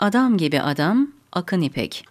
Adam gibi adam Akın İpek.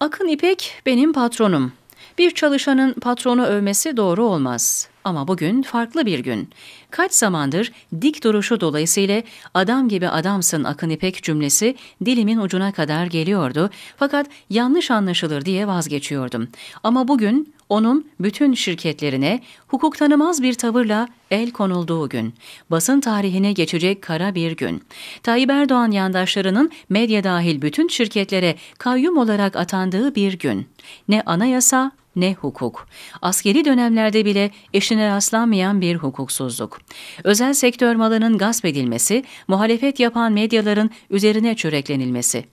Akın İpek benim patronum. Bir çalışanın patronu övmesi doğru olmaz. Ama bugün farklı bir gün. Kaç zamandır dik duruşu dolayısıyla adam gibi adamsın Akın İpek cümlesi dilimin ucuna kadar geliyordu fakat yanlış anlaşılır diye vazgeçiyordum. Ama bugün onun bütün şirketlerine hukuk tanımaz bir tavırla el konulduğu gün, basın tarihine geçecek kara bir gün. Tayyip Erdoğan yandaşlarının medya dahil bütün şirketlere kayyum olarak atandığı bir gün. Ne anayasa ne hukuk. Askeri dönemlerde bile eşine rastlanmayan bir hukuksuzluk. Özel sektör malının gasp edilmesi, muhalefet yapan medyaların üzerine çöreklenilmesi.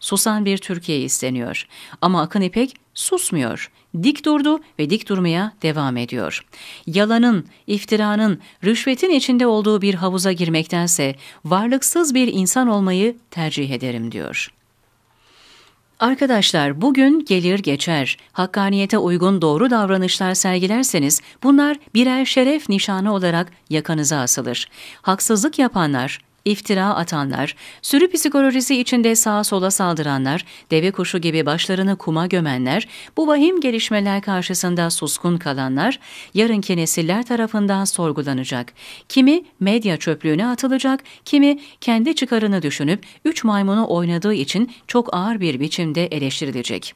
Susan bir Türkiye isteniyor. Ama Akın İpek susmuyor. Dik durdu ve dik durmaya devam ediyor. Yalanın, iftiranın, rüşvetin içinde olduğu bir havuza girmektense varlıksız bir insan olmayı tercih ederim diyor.'' Arkadaşlar bugün gelir geçer. Hakkaniyete uygun doğru davranışlar sergilerseniz bunlar birer şeref nişanı olarak yakanıza asılır. Haksızlık yapanlar iftira atanlar, sürü psikolojisi içinde sağa sola saldıranlar, deve kuşu gibi başlarını kuma gömenler, bu vahim gelişmeler karşısında suskun kalanlar, yarınki nesiller tarafından sorgulanacak. Kimi medya çöplüğüne atılacak, kimi kendi çıkarını düşünüp üç maymunu oynadığı için çok ağır bir biçimde eleştirilecek.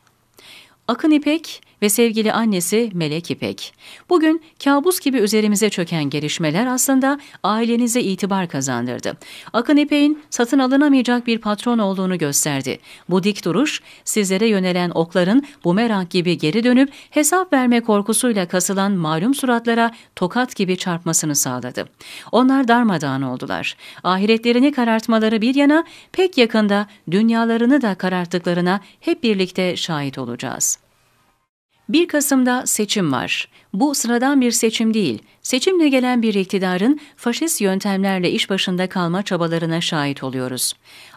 Akın İpek, ve sevgili annesi Melek İpek. Bugün kabus gibi üzerimize çöken gelişmeler aslında ailenize itibar kazandırdı. Akın İpek'in satın alınamayacak bir patron olduğunu gösterdi. Bu dik duruş sizlere yönelen okların bumerang gibi geri dönüp hesap verme korkusuyla kasılan malum suratlara tokat gibi çarpmasını sağladı. Onlar darmadağın oldular. Ahiretlerini karartmaları bir yana pek yakında dünyalarını da kararttıklarına hep birlikte şahit olacağız. 1 Kasım'da seçim var. Bu sıradan bir seçim değil. Seçimle gelen bir iktidarın faşist yöntemlerle iş başında kalma çabalarına şahit oluyoruz.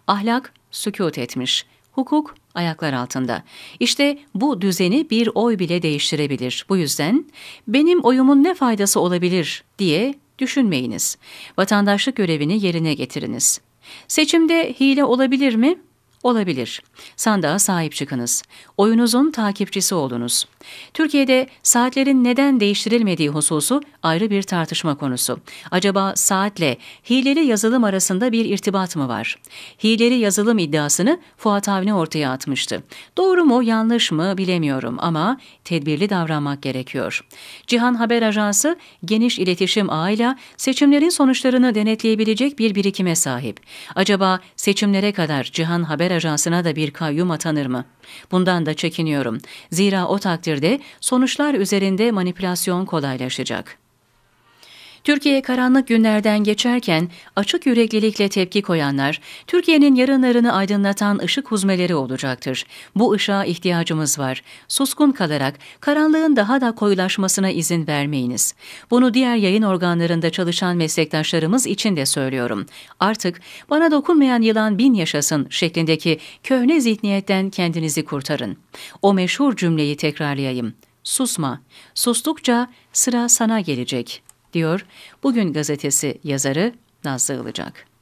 Ahlak sükut etmiş. Hukuk ayaklar altında. İşte bu düzeni bir oy bile değiştirebilir. Bu yüzden benim oyumun ne faydası olabilir diye düşünmeyiniz. Vatandaşlık görevini yerine getiriniz. Seçimde hile olabilir mi? Olabilir. Sandığa sahip çıkınız. Oyunuzun takipçisi olunuz. Türkiye'de saatlerin neden değiştirilmediği hususu ayrı bir tartışma konusu. Acaba saatle hileli yazılım arasında bir irtibat mı var? Hileli yazılım iddiasını Fuat Avni ortaya atmıştı. Doğru mu yanlış mı bilemiyorum ama tedbirli davranmak gerekiyor. Cihan Haber Ajansı geniş iletişim ağıyla seçimlerin sonuçlarını denetleyebilecek bir birikime sahip. Acaba seçimlere kadar Cihan Haber Ajansı'na da bir kayyum atanır mı? Bundan da çekiniyorum. Zira o takdirde takdirde sonuçlar üzerinde manipülasyon kolaylaşacak. Türkiye karanlık günlerden geçerken açık yüreklilikle tepki koyanlar, Türkiye'nin yarınlarını aydınlatan ışık huzmeleri olacaktır. Bu ışığa ihtiyacımız var. Suskun kalarak karanlığın daha da koyulaşmasına izin vermeyiniz. Bunu diğer yayın organlarında çalışan meslektaşlarımız için de söylüyorum. Artık bana dokunmayan yılan bin yaşasın şeklindeki köhne zihniyetten kendinizi kurtarın. O meşhur cümleyi tekrarlayayım. Susma. Sustukça sıra sana gelecek.'' diyor Bugün Gazetesi yazarı Nazlı Ilıcak.